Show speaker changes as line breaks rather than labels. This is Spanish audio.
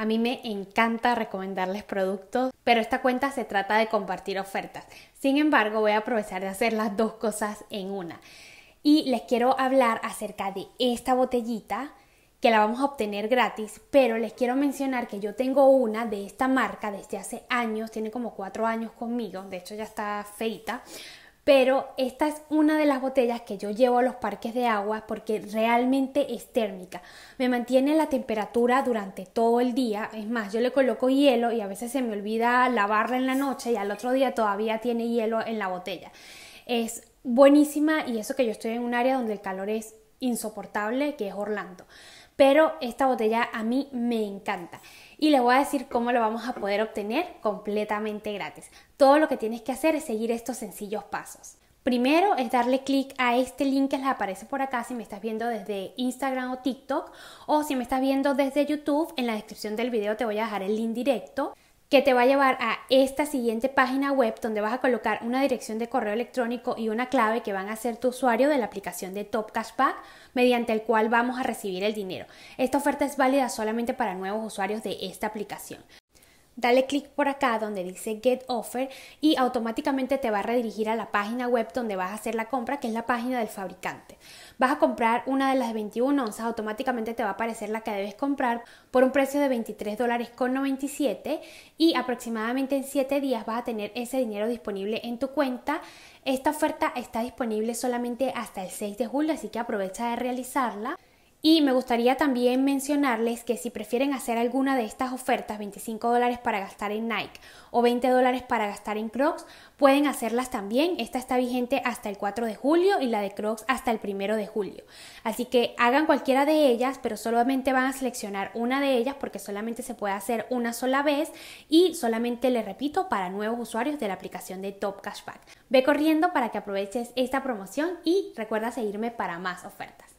A mí me encanta recomendarles productos, pero esta cuenta se trata de compartir ofertas. Sin embargo, voy a aprovechar de hacer las dos cosas en una. Y les quiero hablar acerca de esta botellita que la vamos a obtener gratis, pero les quiero mencionar que yo tengo una de esta marca desde hace años, tiene como cuatro años conmigo, de hecho ya está feita, pero esta es una de las botellas que yo llevo a los parques de agua porque realmente es térmica. Me mantiene la temperatura durante todo el día. Es más, yo le coloco hielo y a veces se me olvida lavarla en la noche y al otro día todavía tiene hielo en la botella. Es buenísima y eso que yo estoy en un área donde el calor es insoportable que es Orlando. Pero esta botella a mí me encanta y les voy a decir cómo lo vamos a poder obtener completamente gratis. Todo lo que tienes que hacer es seguir estos sencillos pasos. Primero es darle clic a este link que les aparece por acá si me estás viendo desde Instagram o TikTok o si me estás viendo desde YouTube, en la descripción del video te voy a dejar el link directo que te va a llevar a esta siguiente página web donde vas a colocar una dirección de correo electrónico y una clave que van a ser tu usuario de la aplicación de Top Pack, mediante el cual vamos a recibir el dinero. Esta oferta es válida solamente para nuevos usuarios de esta aplicación. Dale clic por acá donde dice Get Offer y automáticamente te va a redirigir a la página web donde vas a hacer la compra, que es la página del fabricante. Vas a comprar una de las 21 onzas, automáticamente te va a aparecer la que debes comprar por un precio de $23.97 dólares y aproximadamente en 7 días vas a tener ese dinero disponible en tu cuenta. Esta oferta está disponible solamente hasta el 6 de julio, así que aprovecha de realizarla. Y me gustaría también mencionarles que si prefieren hacer alguna de estas ofertas, 25 dólares para gastar en Nike o 20 dólares para gastar en Crocs, pueden hacerlas también. Esta está vigente hasta el 4 de julio y la de Crocs hasta el 1 de julio. Así que hagan cualquiera de ellas, pero solamente van a seleccionar una de ellas porque solamente se puede hacer una sola vez y solamente, les repito, para nuevos usuarios de la aplicación de Top Cashback. Ve corriendo para que aproveches esta promoción y recuerda seguirme para más ofertas.